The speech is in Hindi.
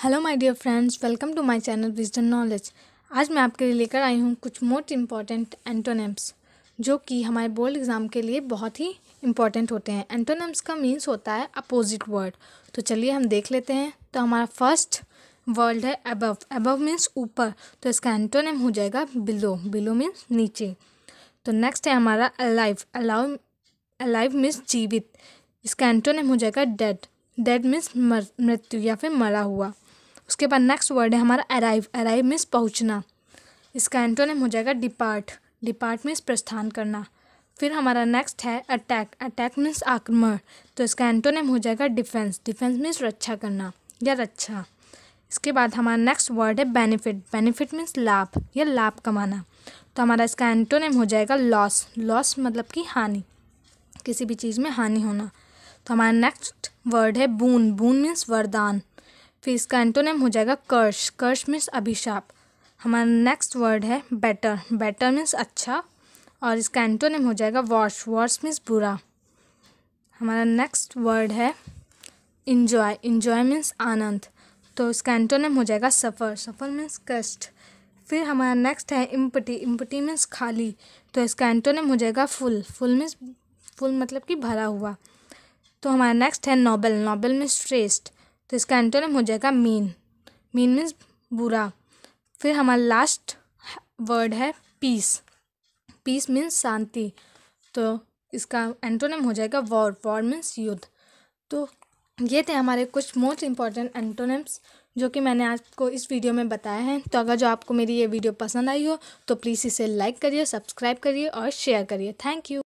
hello my dear friends welcome to my channel wisdom knowledge आज मैं आपके लिए लेकर आई हूँ कुछ मोस्ट इम्पॉर्टेंट एंटोनेम्स जो कि हमारे बोर्ड एग्ज़ाम के लिए बहुत ही इम्पॉर्टेंट होते हैं एंटोनेम्स का मीन्स होता है अपोजिट वर्ड तो चलिए हम देख लेते हैं तो हमारा फर्स्ट वर्ड है अबव अबव मीन्स ऊपर तो इसका एंटोनेम हो जाएगा बिलो बिलो मीन्स नीचे तो नेक्स्ट है हमारा अलाइव अलाउ अलाइव मीन्स जीवित इसका एंटोनेम हो जाएगा डेड डेड मीन्स मृत्यु या फिर मरा हुआ उसके बाद नेक्स्ट वर्ड है हमारा अराइव अराइव मीन्स पहुँचना इसका एंटोनिम हो जाएगा डिपार्ट डिपार्ट मीन्स प्रस्थान करना फिर हमारा नेक्स्ट है अटैक अटैक मीन्स आक्रमण तो इसका एंटोनिम हो जाएगा डिफेंस डिफेंस मीन्स रक्षा करना या रक्षा इसके बाद हमारा नेक्स्ट वर्ड है बेनिफिट बेनिफिट मीन्स लाभ या लाभ कमाना तो हमारा इसका एंटोनिम हो जाएगा लॉस लॉस मतलब कि हानि किसी भी चीज़ में हानि होना तो हमारा नेक्स्ट वर्ड है बून बून मीन्स वरदान फिर इसका एंटोनेम हो जाएगा कर्श कर्श मीन्स अभिशाप हमारा नेक्स्ट वर्ड है बेटर बेटर मीन्स अच्छा और इसका एंटोनेम हो जाएगा वॉश वॉश मीन्स बुरा हमारा नेक्स्ट वर्ड है इन्जॉय इन्जॉय मीन्स आनंद तो इसका एंटोनेम हो जाएगा सफ़र सफ़र मीन्स कष्ट फिर हमारा नेक्स्ट है इम्पटी इम्पटी मीन्स खाली तो इसका एंटोनेम हो जाएगा फुल फुल मीन्स फुल मतलब कि भरा हुआ तो हमारा नेक्स्ट है नॉबल नॉबल मीन्स श्रेष्ठ तो इसका एंटोनम हो जाएगा मीन मीन मीन्स बुरा फिर हमारा लास्ट वर्ड है पीस पीस मीन्स शांति तो इसका एंटोनम हो जाएगा वॉर वॉर मीन्स युद्ध तो ये थे हमारे कुछ मोस्ट इम्पॉर्टेंट एंटोनम्स जो कि मैंने आपको इस वीडियो में बताया है तो अगर जो आपको मेरी ये वीडियो पसंद आई हो तो प्लीज़ इसे लाइक करिए सब्सक्राइब करिए और शेयर करिए थैंक यू